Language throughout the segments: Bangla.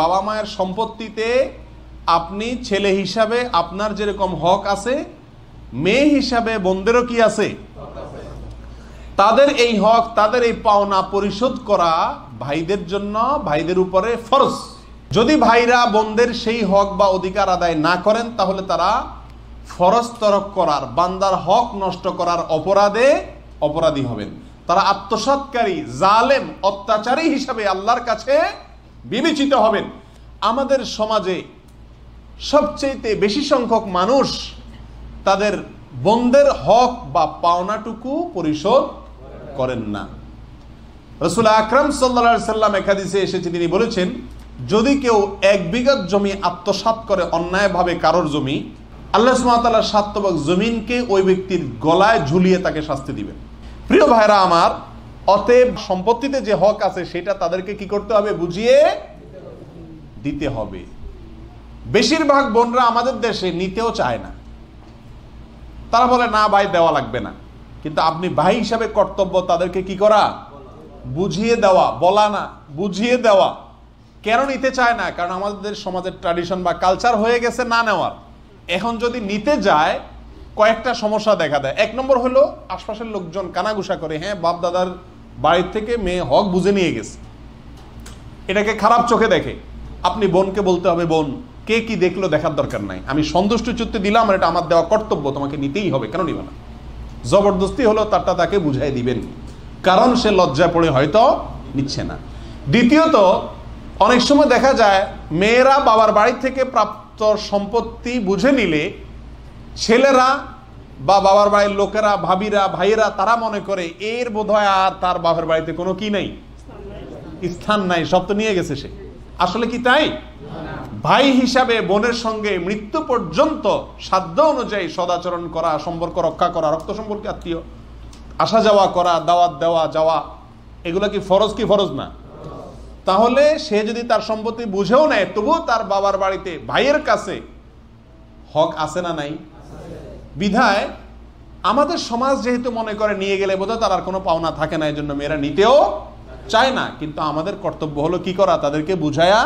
বাবা মায়ের সম্পত্তিতে আপনি ছেলে হিসাবে আপনার যেরকম হক আছে মেয়ে হিসাবে বন্ধেরও কি আছে তাদের এই হক তাদের এই পাওনা পরিশোধ করা ভাইদের জন্য ভাইদের উপরে ফরজ যদি ভাইরা বন্ধের সেই হক বা অধিকার আদায় না করেন তাহলে তারা ফরজ তরক করার বান্দার হক নষ্ট করার অপরাধে অপরাধী হবেন তারা আত্মসাতকারী জালেম অত্যাচারী হিসাবে আল্লাহর কাছে বিবেচিত হবেন আমাদের সমাজে সবচেয়ে বেশি সংখ্যক মানুষ তাদের বন্ধের হক বা পাওনাটুকু পরিশোধ করেন না রসুল আকরাম সাল্লা সাল্লাম একাদিসে এসেছে তিনি বলেছেন যদি কেউ এক বিঘাত জমি আত্মসাত করে অন্যায়ভাবে কারোর জমি আল্লাহ সুমাতাল্লাহ জমিনকে ওই ব্যক্তির গলায় ঝুলিয়ে তাকে শাস্তি দিবেন প্রিয় ভাইরা আমার অতএব সম্পত্তিতে যে হক আছে সেটা তাদেরকে কি করতে হবে বুঝিয়ে দিতে হবে বেশিরভাগ বোনরা আমাদের দেশে নিতেও চায় না তারা বলে না ভাই দেওয়া লাগবে না কিন্তু আপনি ভাই হিসাবে কর্তব্য তাদেরকে কি করা বুঝিয়ে দেওয়া বলা না বুঝিয়ে দেওয়া কেন নিতে চায় না কারণ আমাদের সমাজের ট্র্যাডিশন বা কালচার হয়ে গেছে না নেওয়ার এখন যদি নিতে যায় কয়েকটা সমস্যা দেখা দেয় এক নম্বর হলো আশপাশের লোকজন কানাঘুষা করে হ্যাঁ বাপ দাদার বাড়ির থেকে মেয়ে হক বুঝে নিয়ে গেছে এটাকে খারাপ চোখে দেখে আপনি বোনকে বলতে হবে বোন কে কি দেখলো দেখার দরকার নাই আমি সন্তুষ্ট চুক্তি দিলাম আর এটা আমার দেওয়া কর্তব্য তোমাকে নিতেই হবে কেন নিবে না জবরদস্তি হলো তারটা তাকে বুঝাই দিবেন কারণ সে লজ্জায় পড়ে হয়তো নিচ্ছে না দ্বিতীয়ত অনেক সময় দেখা যায় মেয়েরা বাবার বাড়ি থেকে প্রাপ্ত সম্পত্তি বুঝে নিলে ছেলেরা বা বাবার বাড়ির লোকেরা ভাবিরা ভাইয়েরা তারা মনে করে এর বোধ আর তার বাবার বাড়িতে কোনো কি নেই স্থান নাই সব তো নিয়ে গেছে সে আসলে কি তাই ভাই হিসাবে বোনের সঙ্গে মৃত্যু পর্যন্ত সাধ্য অনুযায়ী সদাচরণ করা সম্পর্ক রক্ষা করা রক্ত সম্পর্কে আত্মীয় আসা যাওয়া করা দাওয়াত দেওয়া যাওয়া এগুলো কি ফরজ কি ফরজ না তাহলে সে যদি তার সম্পত্তি বুঝেও নেয় তবুও তার বাবার বাড়িতে ভাইয়ের কাছে হক আছে না নাই বিধায় আমাদের সমাজ যেহেতু মনে করে নিয়ে গেলে বোধহয় তার আর কোনো পাওনা থাকে না এই জন্য মেয়েরা নিতেও চায় না কিন্তু আমাদের কর্তব্য হলো কি করা তাদেরকে বুঝাইয়া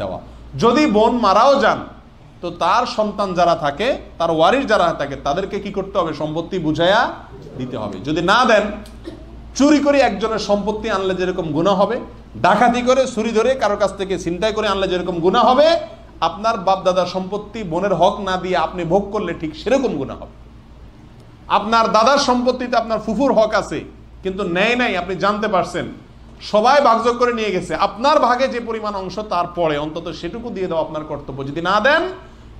দেওয়া যদি বোন মারাও যান তো তার সন্তান যারা থাকে তার ওয়ারির যারা থাকে তাদেরকে কি করতে হবে সম্পত্তি বুঝাইয়া দিতে হবে যদি না দেন চুরি করে একজনের সম্পত্তি আনলে যেরকম গুণা হবে ডাকাতি করে চুরি ধরে কারোর কাছ থেকে ছিনতাই করে আনলে যেরকম গুণা হবে আপনার দাদার সম্পত্তি বোনের হক না দিয়ে আপনি ভোগ করলে ঠিক সেরকম গুণা হবে আপনার দাদার সম্পত্তিতে আপনার ফুফুর হক আছে কিন্তু নেয় নাই আপনি জানতে পারছেন সবাই ভাগযোগ করে নিয়ে গেছে আপনার ভাগে যে পরিমাণ অংশ তার পরে অন্তত সেটুকু দিয়ে দেওয়া আপনার কর্তব্য যদি না দেন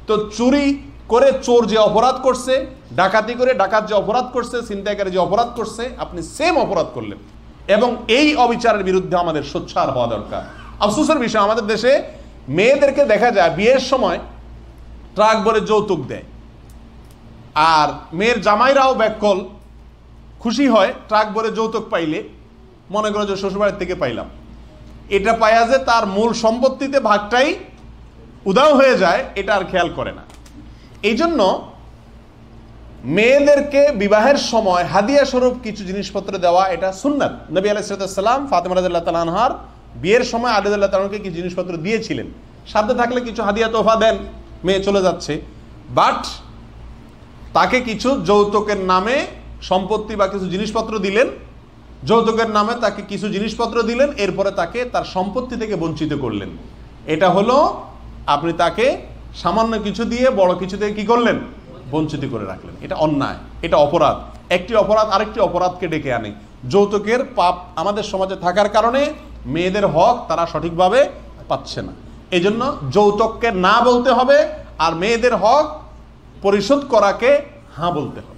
তো চুরি করে চোর যে অপরাধ করছে ডাকাতি করে ডাকাত যে অপরাধ করছে ছিনতাইকারী যে অপরাধ করছে আপনি সেম অপরাধ করলেন এবং এই অবিচারের বিরুদ্ধে আমাদের সোচ্ছার হওয়া দরকার আফসোসের বিষয় আমাদের দেশে মেয়েদেরকে দেখা যায় বিয়ের সময় ট্রাক ভরে যৌতুক দেয় আর মেয়ের জামাইরাও ব্যাকল খুশি হয় ট্রাক ভরে যৌতুক পাইলে মনে করো যে শ্বশুরবাড়ির থেকে পাইলাম এটা পাইয়া যে তার মূল সম্পত্তিতে ভাগটাই উদাও হয়ে যায় এটা আর খেয়াল করে না এই জন্য মেয়েদেরকে বিবাহের সময় হাদিয়া স্বরূপ কিছু জিনিসপত্র দেওয়া এটা সুন্নাত নবী আলাইসালাম ফাতেমা রাজাল্লাহ তালানহার বিয়ের সময় আলিদুল্লাহ তালকে কি জিনিসপত্র দিয়েছিলেন সাথে থাকলে কিছু হাদিয়া তোফা দেন মেয়ে চলে যাচ্ছে বাট তাকে কিছু যৌতুকের নামে সম্পত্তি বা কিছু জিনিসপত্র দিলেন যৌতুকের নামে তাকে কিছু জিনিসপত্র দিলেন এরপরে তাকে তার সম্পত্তি থেকে বঞ্চিত করলেন এটা হলো আপনি তাকে সামান্য কিছু দিয়ে বড় কিছু থেকে কী করলেন বঞ্চিত করে রাখলেন এটা অন্যায় এটা অপরাধ একটি অপরাধ আরেকটি অপরাধকে ডেকে আনে যৌতুকের পাপ আমাদের সমাজে থাকার কারণে মেয়েদের হক তারা সঠিকভাবে পাচ্ছে না এই জন্য যৌতুককে না বলতে হবে আর মেয়েদের হক পরিশোধ করাকে হাঁ বলতে হবে